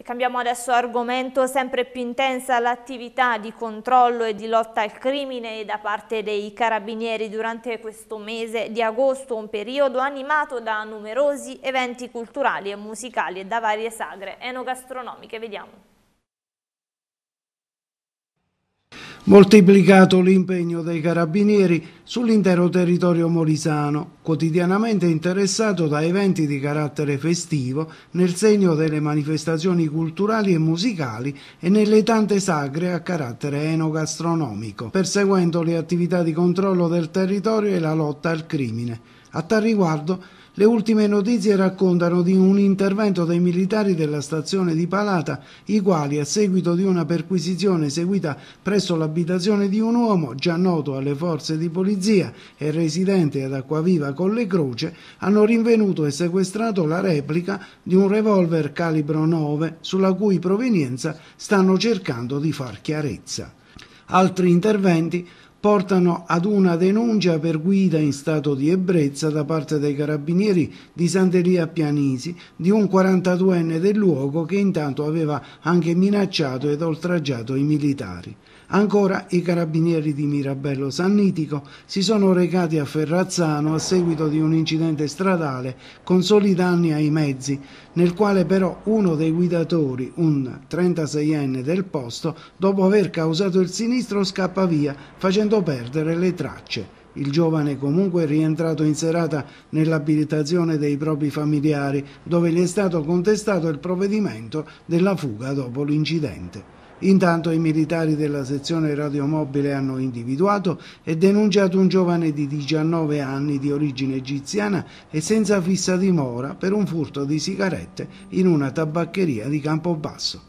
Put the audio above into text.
E cambiamo adesso argomento, sempre più intensa l'attività di controllo e di lotta al crimine da parte dei carabinieri durante questo mese di agosto, un periodo animato da numerosi eventi culturali e musicali e da varie sagre enogastronomiche. Vediamo. moltiplicato l'impegno dei carabinieri sull'intero territorio molisano, quotidianamente interessato da eventi di carattere festivo nel segno delle manifestazioni culturali e musicali e nelle tante sagre a carattere enogastronomico, perseguendo le attività di controllo del territorio e la lotta al crimine. A tal riguardo le ultime notizie raccontano di un intervento dei militari della stazione di Palata, i quali, a seguito di una perquisizione eseguita presso l'abitazione di un uomo già noto alle forze di polizia e residente ad Acquaviva Colle Croce, hanno rinvenuto e sequestrato la replica di un revolver calibro 9 sulla cui provenienza stanno cercando di far chiarezza. Altri interventi portano ad una denuncia per guida in stato di ebbrezza da parte dei carabinieri di Santeria Pianisi di un 42enne del luogo che intanto aveva anche minacciato ed oltraggiato i militari. Ancora i carabinieri di Mirabello Sannitico si sono recati a Ferrazzano a seguito di un incidente stradale con soli danni ai mezzi, nel quale però uno dei guidatori, un 36enne del posto, dopo aver causato il sinistro scappa via facendo facendo perdere le tracce. Il giovane comunque è rientrato in serata nell'abilitazione dei propri familiari, dove gli è stato contestato il provvedimento della fuga dopo l'incidente. Intanto i militari della sezione radiomobile hanno individuato e denunciato un giovane di 19 anni di origine egiziana e senza fissa dimora per un furto di sigarette in una tabaccheria di Campobasso.